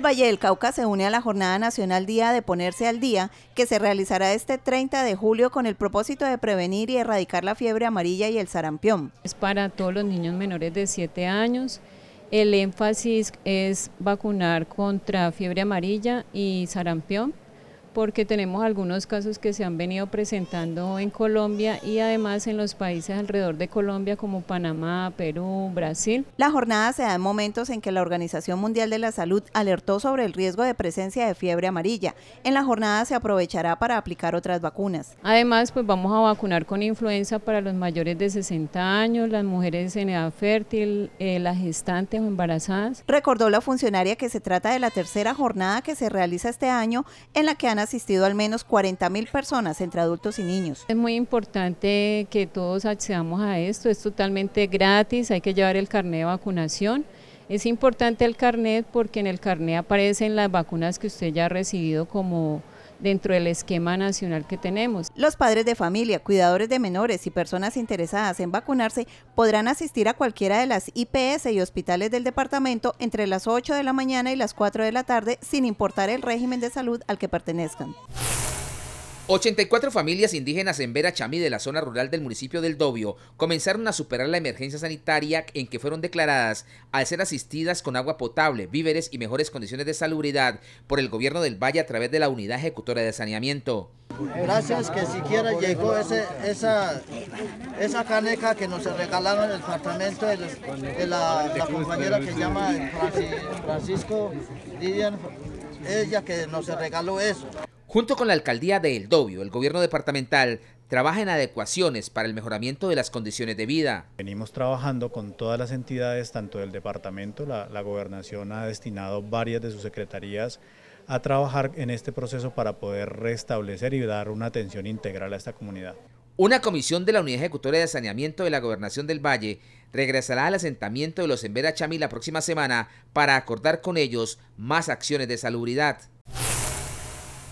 El Valle del Cauca se une a la Jornada Nacional Día de Ponerse al Día, que se realizará este 30 de julio con el propósito de prevenir y erradicar la fiebre amarilla y el sarampión. Es para todos los niños menores de 7 años. El énfasis es vacunar contra fiebre amarilla y sarampión porque tenemos algunos casos que se han venido presentando en Colombia y además en los países alrededor de Colombia como Panamá, Perú, Brasil. La jornada se da en momentos en que la Organización Mundial de la Salud alertó sobre el riesgo de presencia de fiebre amarilla. En la jornada se aprovechará para aplicar otras vacunas. Además, pues vamos a vacunar con influenza para los mayores de 60 años, las mujeres en edad fértil, eh, las gestantes o embarazadas. Recordó la funcionaria que se trata de la tercera jornada que se realiza este año en la que han asistido al menos mil personas entre adultos y niños. Es muy importante que todos accedamos a esto, es totalmente gratis, hay que llevar el carnet de vacunación. Es importante el carnet porque en el carnet aparecen las vacunas que usted ya ha recibido como dentro del esquema nacional que tenemos. Los padres de familia, cuidadores de menores y personas interesadas en vacunarse podrán asistir a cualquiera de las IPS y hospitales del departamento entre las 8 de la mañana y las 4 de la tarde sin importar el régimen de salud al que pertenezcan. 84 familias indígenas en Vera Chamí de la zona rural del municipio del Dobio comenzaron a superar la emergencia sanitaria en que fueron declaradas al ser asistidas con agua potable, víveres y mejores condiciones de salubridad por el gobierno del Valle a través de la unidad ejecutora de saneamiento. Gracias que siquiera llegó esa, esa caneca que nos regalaron en el departamento de, la, compañera que se llama Francisco Lidian, ella que nos regaló eso. Junto con la alcaldía de El Dobio, el gobierno departamental trabaja en adecuaciones para el mejoramiento de las condiciones de vida. Venimos trabajando con todas las entidades, tanto del departamento, la, gobernación ha destinado varias de sus secretarías a trabajar en este proceso para poder restablecer y dar una atención integral a esta comunidad. Una comisión de la Unidad Ejecutora de Saneamiento de la Gobernación del Valle regresará al asentamiento de los Embera Chami la próxima semana para acordar con ellos más acciones de salubridad.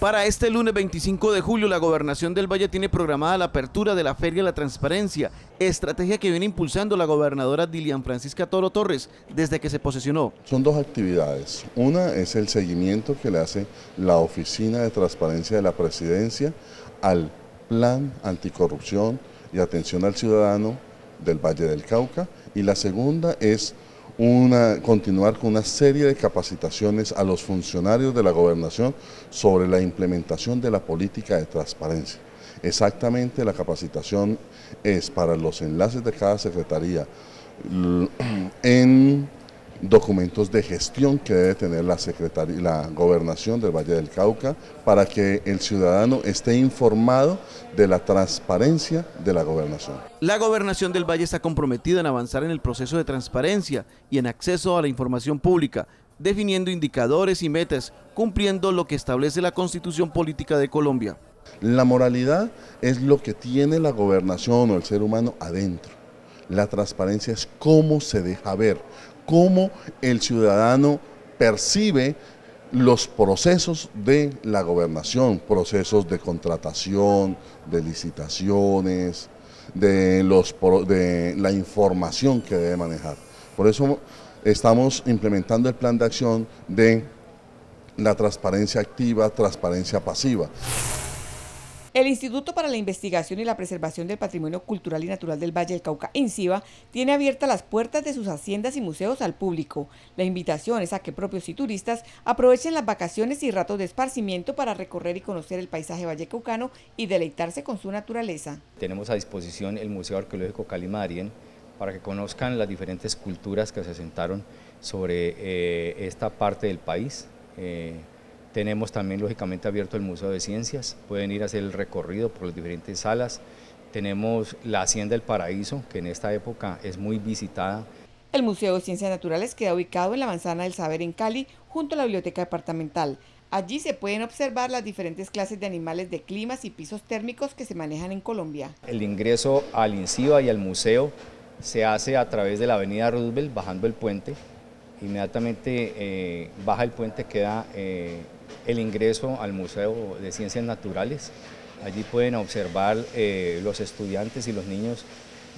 Para este lunes 25 de julio, la Gobernación del Valle tiene programada la apertura de la Feria de la Transparencia, estrategia que viene impulsando la gobernadora Dilian Francisca Toro Torres desde que se posesionó. Son dos actividades. Una es el seguimiento que le hace la Oficina de Transparencia de la Presidencia al Plan Anticorrupción y Atención al Ciudadano del Valle del Cauca. Y la segunda es continuar con una serie de capacitaciones a los funcionarios de la gobernación sobre la implementación de la política de transparencia. Exactamente la capacitación es para los enlaces de cada secretaría en documentos de gestión que debe tener la Secretaría la Gobernación del Valle del Cauca para que el ciudadano esté informado de la transparencia de la gobernación. La Gobernación del Valle está comprometida en avanzar en el proceso de transparencia y en acceso a la información pública, definiendo indicadores y metas, cumpliendo lo que establece la Constitución Política de Colombia. La moralidad es lo que tiene la gobernación o el ser humano adentro. La transparencia es cómo se deja ver, cómo el ciudadano percibe los procesos de la gobernación, procesos de contratación, de licitaciones, de, los, de la información que debe manejar. Por eso estamos implementando el plan de acción de la transparencia activa, transparencia pasiva. El Instituto para la Investigación y la Preservación del Patrimonio Cultural y Natural del Valle del Cauca, (InCIVA) tiene abiertas las puertas de sus haciendas y museos al público. La invitación es a que propios y turistas aprovechen las vacaciones y ratos de esparcimiento para recorrer y conocer el paisaje vallecaucano y deleitarse con su naturaleza. Tenemos a disposición el Museo Arqueológico Calimarien para que conozcan las diferentes culturas que se asentaron sobre eh, esta parte del país. Eh, tenemos también lógicamente abierto el Museo de Ciencias, pueden ir a hacer el recorrido por las diferentes salas. Tenemos la Hacienda del Paraíso, que en esta época es muy visitada. El Museo de Ciencias Naturales queda ubicado en la Manzana del Saber en Cali, junto a la Biblioteca Departamental. Allí se pueden observar las diferentes clases de animales de climas y pisos térmicos que se manejan en Colombia. El ingreso al INCIBA y al museo se hace a través de la avenida Roosevelt, bajando el puente. Inmediatamente eh, baja el puente, queda eh, el ingreso al Museo de Ciencias Naturales. Allí pueden observar eh, los estudiantes y los niños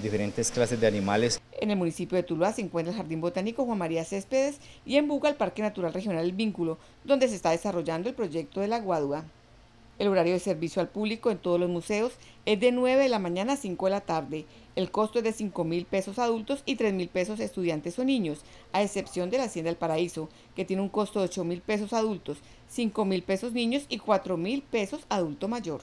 diferentes clases de animales. En el municipio de Tuluá se encuentra el Jardín Botánico Juan María Céspedes y en Buga el Parque Natural Regional El Vínculo, donde se está desarrollando el proyecto de la Guadua. El horario de servicio al público en todos los museos es de 9 de la mañana a 5 de la tarde. El costo es de 5 mil pesos adultos y 3 mil pesos estudiantes o niños, a excepción de la Hacienda del Paraíso, que tiene un costo de 8 mil pesos adultos, 5 mil pesos niños y 4 mil pesos adulto mayor.